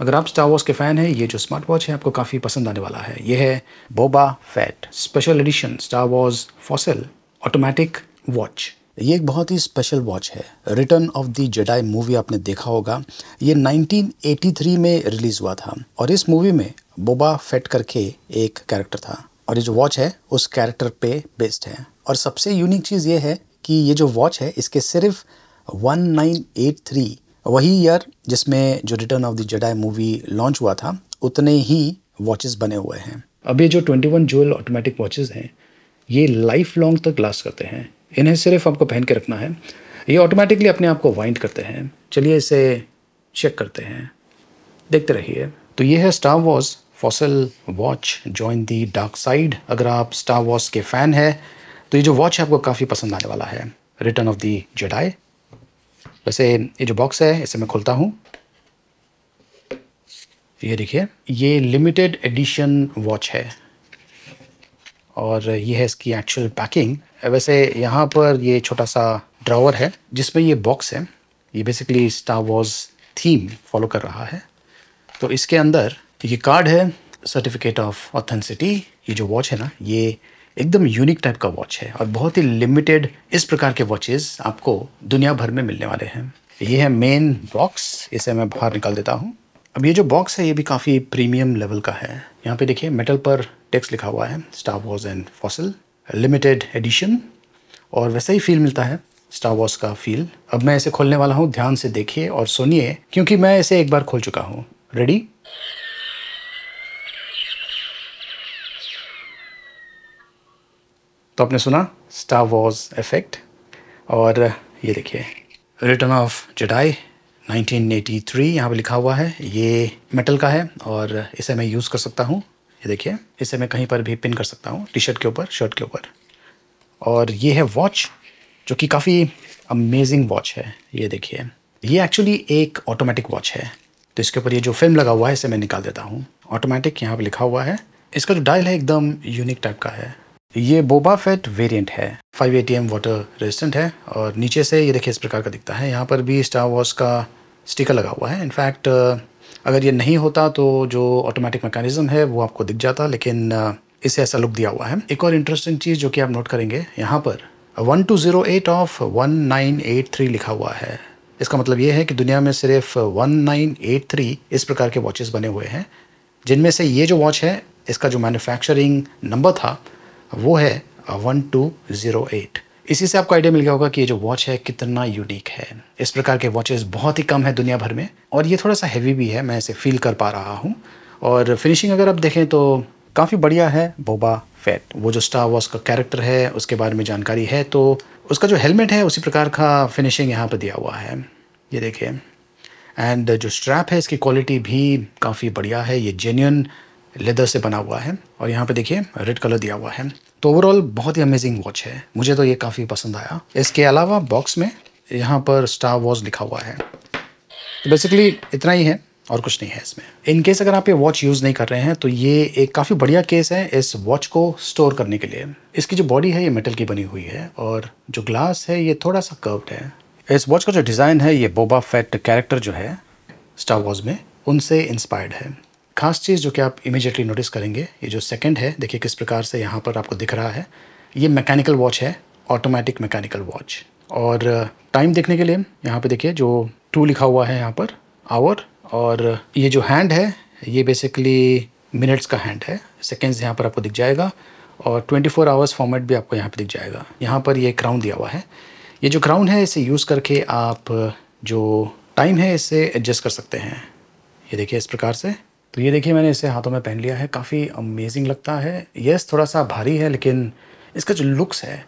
अगर आप star Wars के फ़ैन हैं ये जो स्मार्ट वॉच है आपको काफ़ी पसंद आने वाला है ये है Boba Fett special edition Star Wars Fossil automatic watch ये एक बहुत ही स्पेशल वॉच है Return of the Jedi movie आपने देखा होगा ये 1983 में रिलीज़ हुआ था और इस मूवी में बोबा फैट करके एक कैरेक्टर था और ये जो वॉच है उस कैरेक्टर पे बेस्ड है और सबसे यूनिक चीज़ ये है कि ये जो वॉच है इसके सिर्फ 1983 वही ईयर जिसमें जो Return of the Jedi movie launch हुआ था उतने ही वॉचेस बने हुए हैं अब ये जो 21 वन जूल ऑटोमेटिक वॉचेज़ हैं ये लाइफ लॉन्ग तक लास्ट करते हैं इन्हें सिर्फ आपको पहन के रखना है ये ऑटोमेटिकली अपने आप को वाइंड करते हैं चलिए इसे चेक करते हैं देखते रहिए तो ये है Star Wars Fossil watch join the dark side अगर आप स्टार वॉस के फ़ैन है तो ये जो वॉच है आपको काफ़ी पसंद आने वाला है रिटर्न ऑफ दी जडाई वैसे ये जो बॉक्स है इसे मैं खोलता हूँ ये देखिए ये लिमिटेड एडिशन वॉच है और ये है इसकी एक्चुअल पैकिंग वैसे यहाँ पर ये छोटा सा ड्रावर है जिसमें ये बॉक्स है ये basically Star Wars theme follow कर रहा है तो इसके अंदर ये कार्ड है सर्टिफिकेट ऑफ ऑथेंसिटी ये जो वॉच है ना ये एकदम यूनिक टाइप का वॉच है और बहुत ही लिमिटेड इस प्रकार के वॉचेस आपको दुनिया भर में मिलने वाले हैं ये है मेन बॉक्स इसे मैं बाहर निकाल देता हूँ अब ये जो बॉक्स है ये भी काफ़ी प्रीमियम लेवल का है यहाँ पे देखिए मेटल पर टेक्स लिखा हुआ है Star Wars and Fossil limited edition और वैसा ही फील मिलता है स्टार वॉर्स का फील अब मैं इसे खोलने वाला हूँ ध्यान से देखिए और सुनिए क्योंकि मैं इसे एक बार खोल चुका हूँ रेडी तो आपने सुना स्टार वॉज इफेक्ट और ये देखिए रिटर्न ऑफ जडाई 1983 यहाँ पर लिखा हुआ है ये मेटल का है और इसे मैं यूज़ कर सकता हूँ ये देखिए इसे मैं कहीं पर भी पिन कर सकता हूँ टी शर्ट के ऊपर शर्ट के ऊपर और ये है वॉच जो कि काफ़ी अमेजिंग वॉच है ये देखिए ये एक्चुअली एक ऑटोमेटिक वॉच है तो इसके ऊपर ये जो फिल्म लगा हुआ है इसे मैं निकाल देता हूँ ऑटोमेटिक यहाँ पर लिखा हुआ है इसका जो डायल है एकदम यूनिक टाइप का है ये बोबा फेट वेरियंट है 5 एम वाटर रेजिस्टेंट है और नीचे से ये देखिए इस प्रकार का दिखता है यहाँ पर भी स्टार वॉस का स्टिकर लगा हुआ है इनफैक्ट अगर ये नहीं होता तो जो ऑटोमेटिक मैकेनिज्म है वो आपको दिख जाता लेकिन इसे ऐसा लुक दिया हुआ है एक और इंटरेस्टिंग चीज़ जो कि आप नोट करेंगे यहाँ पर one two zero eight of one nine eight three लिखा हुआ है इसका मतलब ये है कि दुनिया में सिर्फ वन नाइन एट थ्री इस प्रकार के वॉचेस बने हुए हैं जिनमें से ये जो वॉच है इसका जो मैन्युफैक्चरिंग नंबर था वो है वन टू ज़ीरो एट इसी से आपको आइडिया मिल गया होगा कि ये जो वॉच है कितना यूनिक है इस प्रकार के वॉचेस बहुत ही कम है दुनिया भर में और ये थोड़ा सा हैवी भी है मैं इसे फील कर पा रहा हूँ और फिनिशिंग अगर आप देखें तो काफ़ी बढ़िया है बोबा फैट वो जो स्टार वॉच का कैरेक्टर है उसके बारे में जानकारी है तो उसका जो हेलमेट है उसी प्रकार का फिनिशिंग यहाँ पर दिया हुआ है ये देखिए एंड जो स्ट्रैप है इसकी क्वालिटी भी काफ़ी बढ़िया है ये जेन्यन लेदर से बना हुआ है और यहाँ पे देखिए रेड कलर दिया हुआ है तो ओवरऑल बहुत ही अमेजिंग वॉच है मुझे तो ये काफ़ी पसंद आया इसके अलावा बॉक्स में यहाँ पर स्टार वॉच लिखा हुआ है तो बेसिकली इतना ही है और कुछ नहीं है इसमें इन केस अगर आप ये वॉच यूज़ नहीं कर रहे हैं तो ये एक काफ़ी बढ़िया केस है इस वॉच को स्टोर करने के लिए इसकी जो बॉडी है ये मेटल की बनी हुई है और जो ग्लास है ये थोड़ा सा कर्व्ड है इस वॉच का जो डिज़ाइन है ये बोबा फेट कैरेक्टर जो है स्टार वॉज में उनसे इंस्पायर्ड है खास चीज़ जो कि आप इमीजिएटली नोटिस करेंगे ये जो सेकंड है देखिए किस प्रकार से यहाँ पर आपको दिख रहा है ये मैकेनिकल वॉच है ऑटोमेटिक मैकेनिकल वॉच और टाइम uh, देखने के लिए यहाँ पे देखिए जो टू लिखा हुआ है यहाँ पर आवर और uh, ये जो हैंड है ये बेसिकली मिनट्स का हैंड है सेकेंड्स यहाँ पर आपको दिख जाएगा और 24 फोर आवर्स फॉर्मेट भी आपको यहाँ पर दिख जाएगा यहाँ पर ये क्राउन दिया हुआ है ये जो क्राउन है इसे यूज़ करके आप uh, जो टाइम है इसे एडजस्ट कर सकते हैं ये देखिए इस प्रकार से तो ये देखिए मैंने इसे हाथों में पहन लिया है काफ़ी अमेजिंग लगता है यस थोड़ा सा भारी है लेकिन इसका जो लुक्स है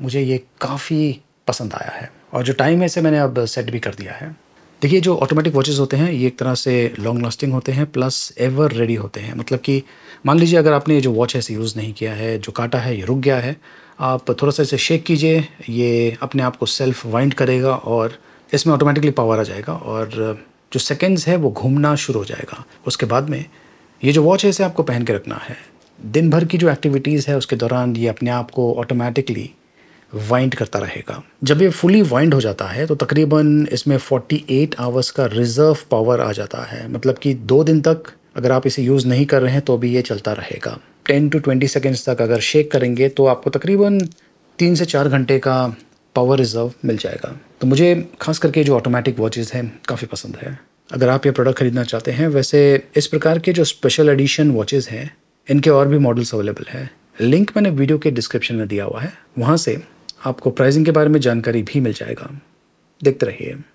मुझे ये काफ़ी पसंद आया है और जो टाइम है इसे मैंने अब सेट भी कर दिया है देखिए जो ऑटोमेटिक वॉचेस होते हैं ये एक तरह से लॉन्ग लास्टिंग होते हैं प्लस एवर रेडी होते हैं मतलब कि मान लीजिए अगर आपने ये जो वॉच है इसे यूज़ नहीं किया है जो काटा है ये रुक गया है आप थोड़ा सा इसे शेक कीजिए ये अपने आप को सेल्फ वाइंड करेगा और इसमें ऑटोमेटिकली पावर आ जाएगा और जो सेकेंड्स है वो घूमना शुरू हो जाएगा उसके बाद में ये जो वॉच है इसे आपको पहन के रखना है दिन भर की जो एक्टिविटीज़ है उसके दौरान ये अपने आप को ऑटोमेटिकली वाइंड करता रहेगा जब ये फुली वाइंड हो जाता है तो तकरीबन इसमें 48 आवर्स का रिज़र्व पावर आ जाता है मतलब कि दो दिन तक अगर आप इसे यूज़ नहीं कर रहे हैं तो भी ये चलता रहेगा 10 टू 20 सेकेंड्स तक अगर शेक करेंगे तो आपको तकरीबन तीन से चार घंटे का पावर रिजर्व मिल जाएगा तो मुझे खास करके जो ऑटोमेटिक वॉचेस हैं काफ़ी पसंद है अगर आप ये प्रोडक्ट खरीदना चाहते हैं वैसे इस प्रकार के जो स्पेशल एडिशन वॉचेज़ हैं इनके और भी मॉडल्स अवेलेबल हैं लिंक मैंने वीडियो के डिस्क्रिप्शन में दिया हुआ है वहाँ से आपको प्राइसिंग के बारे में जानकारी भी मिल जाएगा देखते रहिए